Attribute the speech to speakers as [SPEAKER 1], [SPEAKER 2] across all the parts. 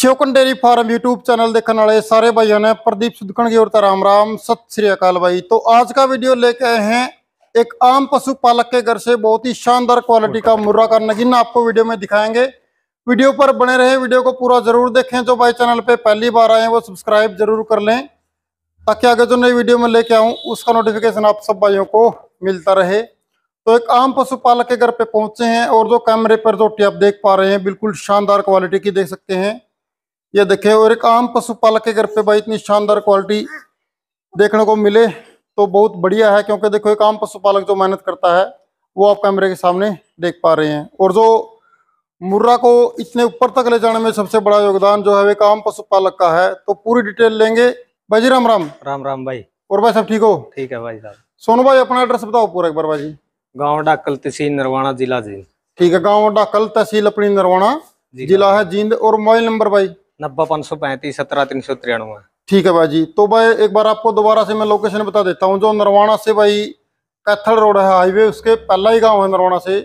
[SPEAKER 1] ਸ਼ੋਕਨ dairy farm YouTube channel देखने वाले सारे भाइयों ने प्रदीप सुदकण की ओर राम राम सत श्री अकाल भाई तो आज का वीडियो लेके आए हैं एक आम पशुपालक के घर से बहुत ही शानदार क्वालिटी का मुर्रा का नगीना आपको वीडियो में दिखाएंगे वीडियो पर बने रहे वीडियो को पूरा जरूर देखें जो भाई चैनल पर पहली बार आए वो सब्सक्राइब जरूर कर लें ताकि आगे जो नई वीडियो में लेके आऊँ उसका नोटिफिकेशन आप सब भाइयों को मिलता रहे तो एक आम पशुपालक के घर पे पहुंचे हैं और जो कैमरे पर जो टी आप देख पा रहे हैं बिल्कुल शानदार क्वालिटी की देख सकते हैं ये देखे और एक आम पशुपालक के घर पे भाई इतनी शानदार क्वालिटी देखने को मिले तो बहुत बढ़िया है क्योंकि देखो एक आम पशुपालक जो मेहनत करता है वो आप कैमरे के सामने देख पा रहे हैं और जो मुर्रा को इतने ऊपर तक ले जाने में सबसे बड़ा योगदान जो है एक आम पशुपालक का है तो पूरी डिटेल लेंगे भाई जी राम राम राम राम भाई और भाई सब ठीक हो ठीक है भाई साहब सोनू भाई अपना एड्रेस बताओ पूरा एक बार भाई गाँव डाकल तहसील नरवाना जिला जींद ठीक है गाँव डाकल तहसील अपनी नरवाना जिला हाँ। है जींद और मोबाइल नंबर भाई नब्बे पाँच सौ पैंतीस सत्रह तीन सौ तिरानवे ठीक है भाई जी तो भाई एक बार आपको दोबारा से मैं लोकेशन बता देता हूँ जो नरवाना से भाई कैथल रोड है हाईवे उसके पहला ही गाँव है नरवाना से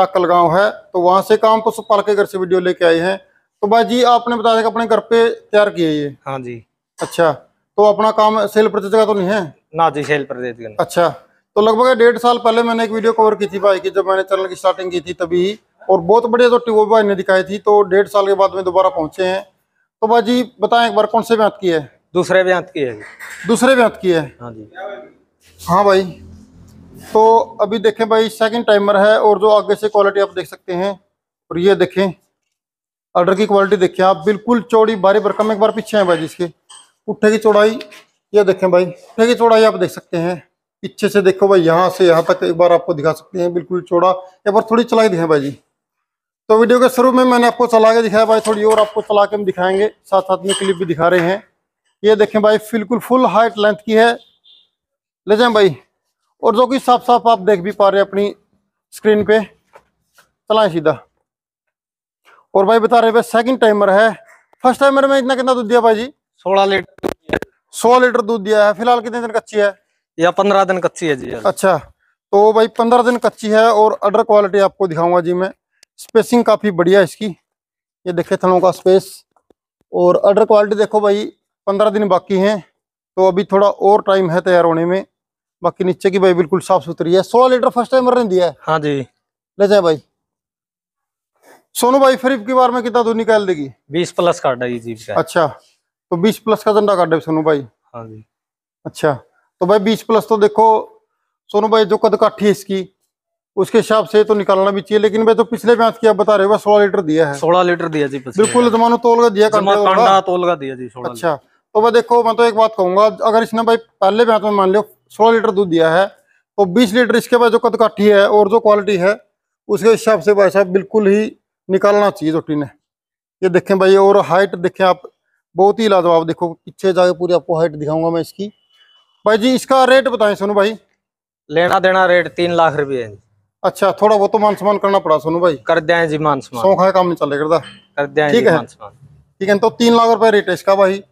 [SPEAKER 1] डाकल गाँव है तो वहाँ से काम पुष्पाल के घर से वीडियो लेके आए हैं तो भाई जी आपने बताया कि अपने घर पे तैयार किए ये हाँ जी अच्छा तो अपना काम सेल प्रदेश का तो नहीं है ना जी सेल परचेज का अच्छा तो लगभग डेढ़ साल पहले मैंने एक वीडियो कवर की थी भाई की जब मैंने चैनल की स्टार्टिंग की थी तभी और बहुत बढ़िया तो ट्यूब भाई ने दिखाई थी तो डेढ़ साल के बाद में दोबारा पहुंचे हैं तो भाजी बताएं एक बार कौन से व्यात की है दूसरे व्यांत की है दूसरे व्यात की है हाँ जी हाँ भाई तो अभी देखें भाई सेकंड टाइमर है और जो आगे से क्वालिटी आप देख सकते हैं और ये देखें ऑर्डर की क्वालिटी देखें आप बिल्कुल चौड़ी भारी भरकम एक बार पीछे हैं भाई इसके पुट्ठे की चौड़ाई ये देखें भाई पुट्ठे की चौड़ाई आप देख सकते हैं पीछे से देखो भाई यहाँ से यहाँ तक एक बार आपको दिखा सकते हैं बिल्कुल चौड़ा एक बार थोड़ी चलाई दिखें भाई जी तो वीडियो के शुरू में मैंने आपको चला के दिखाया भाई थोड़ी और आपको चला के हम दिखाएंगे साथ साथ में क्लिप भी दिखा रहे हैं ये देखें भाई बिल्कुल फुल हाइट लेंथ की है ले जाए भाई और जो कि साफ साफ आप देख भी पा रहे हैं अपनी स्क्रीन पे चलाएं सीधा और भाई बता रहे भाई सेकंड टाइमर है फर्स्ट टाइमर में इतना कितना दूध दिया भाई जी सोलह लीटर सोलह लीटर दूध दिया है फिलहाल कितने दिन कच्ची है या पंद्रह दिन कच्ची है जी अच्छा तो भाई पंद्रह दिन कच्ची है और अडर क्वालिटी आपको दिखाऊंगा जी मैं स्पेसिंग काफ़ी बढ़िया इसकी ये देखे थलों का स्पेस और अडर क्वालिटी देखो भाई पंद्रह दिन बाकी हैं तो अभी थोड़ा और टाइम है तैयार होने में बाकी नीचे की भाई बिल्कुल साफ सुथरी है सोलह लीटर फर्स्ट टाइम ने दिया है हाँ जी ले जाए भाई सोनू भाई फिर की बार में कितना दूध निकाल देगी बीस प्लस का है अच्छा तो बीस प्लस का झंडा काट है सोनू भाई हाँ जी अच्छा तो भाई बीस प्लस तो देखो सोनू भाई जो कद काठी है इसकी उसके हिसाब से तो निकालना भी चाहिए लेकिन मैं तो पिछले ब्याज की आप बता रहे हो सोलह लीटर दिया है सोलह लीटर दिया जी बिल्कुल जमानो तोल का दिया अच्छा तो मैं देखो मैं तो एक बात कहूंगा अगर इसने भाई पहले ब्याज में मान लो सोलह लीटर दूध दिया है तो बीस लीटर इसके बाद जो कद काठी है और जो क्वालिटी है उसके हिसाब से भाई साहब बिल्कुल ही निकालना चाहिए रोटी ने ये देखें भाई और हाइट देखें आप बहुत ही लाजवाब देखो पीछे जाके पूरी आपको हाइट दिखाऊंगा मैं इसकी भाई जी इसका रेट बताएं सुनो भाई लेना देना रेट तीन लाख रुपये है अच्छा थोड़ा बहुत तो मान सम्मान करना पड़ा सोनू भाई कर दिया जी मान सम्मान सौ काम नहीं चले करता कर दें ठीक है ठीक है तो तीन लाख रुपए रेट है इसका भाई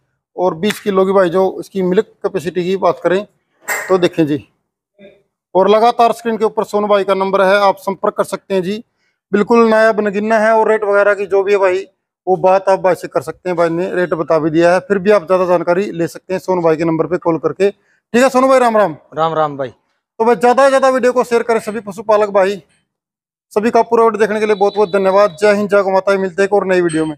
[SPEAKER 1] और बीस किलो की भाई जो इसकी मिल्क कैपेसिटी की बात करें तो देखें जी और लगातार स्क्रीन के ऊपर सोनू भाई का नंबर है आप संपर्क कर सकते हैं जी बिल्कुल नया नगिन्ना है और रेट वगैरह की जो भी है भाई वो बात आप भाई से कर सकते हैं भाई ने रेट बता भी दिया है फिर भी आप ज़्यादा जानकारी ले सकते हैं सोनू भाई के नंबर पे कॉल करके ठीक है सोनू भाई राम राम राम राम भाई तो वह ज़्यादा से ज़्यादा वीडियो को शेयर करें सभी पशुपालक भाई सभी का पूरा वीडियो देखने के लिए बहुत बहुत धन्यवाद जय हिंद जय गो माता मिलते हैं और नई वीडियो में